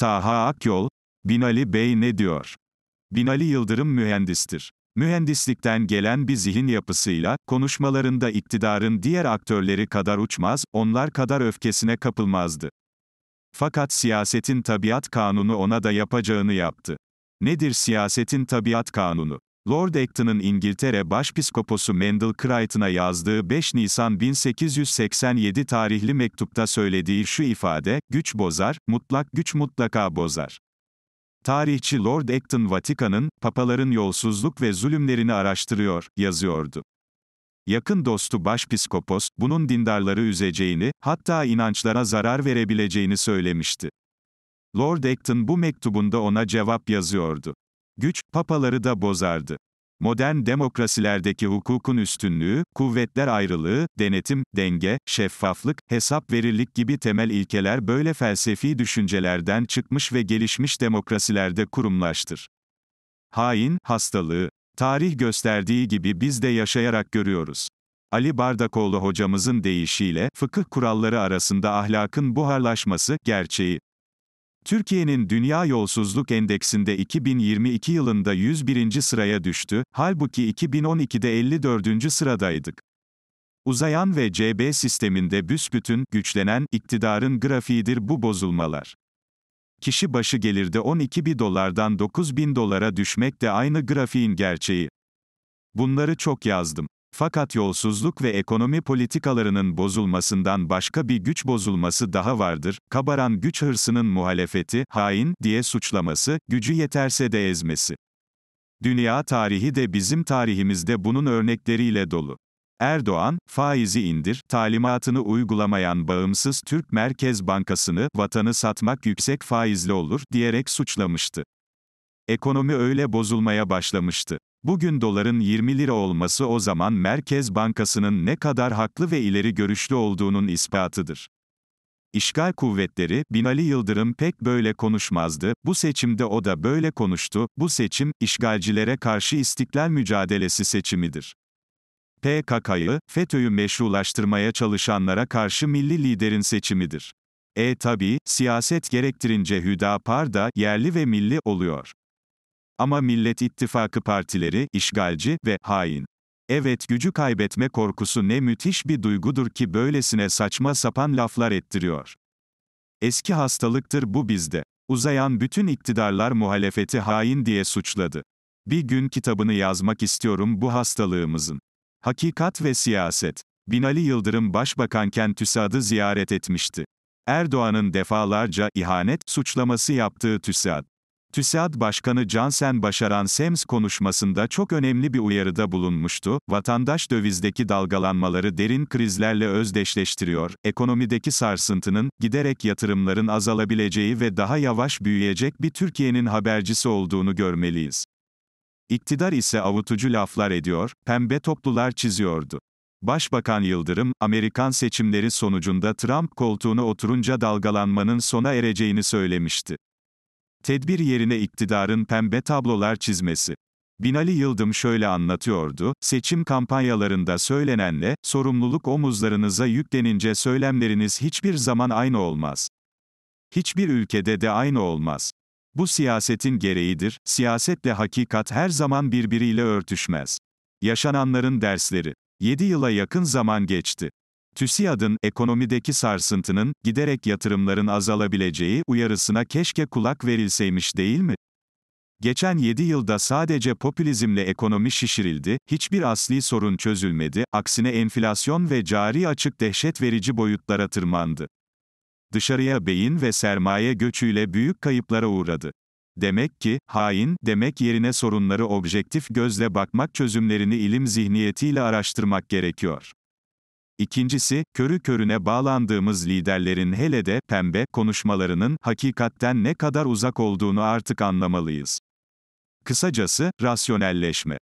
Taha Akyol, Binali Bey ne diyor? Binali Yıldırım mühendistir. Mühendislikten gelen bir zihin yapısıyla, konuşmalarında iktidarın diğer aktörleri kadar uçmaz, onlar kadar öfkesine kapılmazdı. Fakat siyasetin tabiat kanunu ona da yapacağını yaptı. Nedir siyasetin tabiat kanunu? Lord Acton'ın İngiltere Başpiskoposu Mendel Crichton'a yazdığı 5 Nisan 1887 tarihli mektupta söylediği şu ifade, güç bozar, mutlak güç mutlaka bozar. Tarihçi Lord Acton Vatikan'ın, papaların yolsuzluk ve zulümlerini araştırıyor, yazıyordu. Yakın dostu Başpiskopos, bunun dindarları üzeceğini, hatta inançlara zarar verebileceğini söylemişti. Lord Acton bu mektubunda ona cevap yazıyordu. Güç, papaları da bozardı. Modern demokrasilerdeki hukukun üstünlüğü, kuvvetler ayrılığı, denetim, denge, şeffaflık, hesap verirlik gibi temel ilkeler böyle felsefi düşüncelerden çıkmış ve gelişmiş demokrasilerde kurumlaştır. Hain, hastalığı. Tarih gösterdiği gibi biz de yaşayarak görüyoruz. Ali Bardakoğlu hocamızın deyişiyle, fıkıh kuralları arasında ahlakın buharlaşması, gerçeği, Türkiye'nin Dünya Yolsuzluk Endeksinde 2022 yılında 101. sıraya düştü, halbuki 2012'de 54. sıradaydık. Uzayan ve CB sisteminde büsbütün, güçlenen, iktidarın grafiğidir bu bozulmalar. Kişi başı gelirde 12 bin dolardan 9 bin dolara düşmek de aynı grafiğin gerçeği. Bunları çok yazdım. Fakat yolsuzluk ve ekonomi politikalarının bozulmasından başka bir güç bozulması daha vardır. Kabaran güç hırsının muhalefeti, hain diye suçlaması, gücü yeterse de ezmesi. Dünya tarihi de bizim tarihimizde bunun örnekleriyle dolu. Erdoğan, faizi indir, talimatını uygulamayan bağımsız Türk Merkez Bankası'nı, vatanı satmak yüksek faizli olur, diyerek suçlamıştı. Ekonomi öyle bozulmaya başlamıştı. Bugün doların 20 lira olması o zaman Merkez Bankası'nın ne kadar haklı ve ileri görüşlü olduğunun ispatıdır. İşgal kuvvetleri, Binali Yıldırım pek böyle konuşmazdı, bu seçimde o da böyle konuştu, bu seçim, işgalcilere karşı istiklal mücadelesi seçimidir. PKK'yı, FETÖ'yü meşrulaştırmaya çalışanlara karşı milli liderin seçimidir. E tabi, siyaset gerektirince Hüdapar da, yerli ve milli, oluyor. Ama Millet İttifakı partileri, işgalci ve hain. Evet gücü kaybetme korkusu ne müthiş bir duygudur ki böylesine saçma sapan laflar ettiriyor. Eski hastalıktır bu bizde. Uzayan bütün iktidarlar muhalefeti hain diye suçladı. Bir gün kitabını yazmak istiyorum bu hastalığımızın. Hakikat ve siyaset. Binali Yıldırım başbakanken TÜSAD'ı ziyaret etmişti. Erdoğan'ın defalarca ihanet suçlaması yaptığı TÜSAD. TÜSİAD Başkanı Cansen Başaran SEMS konuşmasında çok önemli bir uyarıda bulunmuştu, vatandaş dövizdeki dalgalanmaları derin krizlerle özdeşleştiriyor, ekonomideki sarsıntının, giderek yatırımların azalabileceği ve daha yavaş büyüyecek bir Türkiye'nin habercisi olduğunu görmeliyiz. İktidar ise avutucu laflar ediyor, pembe toplular çiziyordu. Başbakan Yıldırım, Amerikan seçimleri sonucunda Trump koltuğuna oturunca dalgalanmanın sona ereceğini söylemişti. Tedbir yerine iktidarın pembe tablolar çizmesi. Binali Yıldım şöyle anlatıyordu, seçim kampanyalarında söylenenle, sorumluluk omuzlarınıza yüklenince söylemleriniz hiçbir zaman aynı olmaz. Hiçbir ülkede de aynı olmaz. Bu siyasetin gereğidir, siyasetle hakikat her zaman birbiriyle örtüşmez. Yaşananların dersleri. 7 yıla yakın zaman geçti. TÜSİAD'ın ekonomideki sarsıntının giderek yatırımların azalabileceği uyarısına keşke kulak verilseymiş değil mi? Geçen 7 yılda sadece popülizmle ekonomi şişirildi, hiçbir asli sorun çözülmedi, aksine enflasyon ve cari açık dehşet verici boyutlara tırmandı. Dışarıya beyin ve sermaye göçüyle büyük kayıplara uğradı. Demek ki, hain, demek yerine sorunları objektif gözle bakmak çözümlerini ilim zihniyetiyle araştırmak gerekiyor. İkincisi, körü körüne bağlandığımız liderlerin hele de pembe konuşmalarının hakikatten ne kadar uzak olduğunu artık anlamalıyız. Kısacası, rasyonelleşme.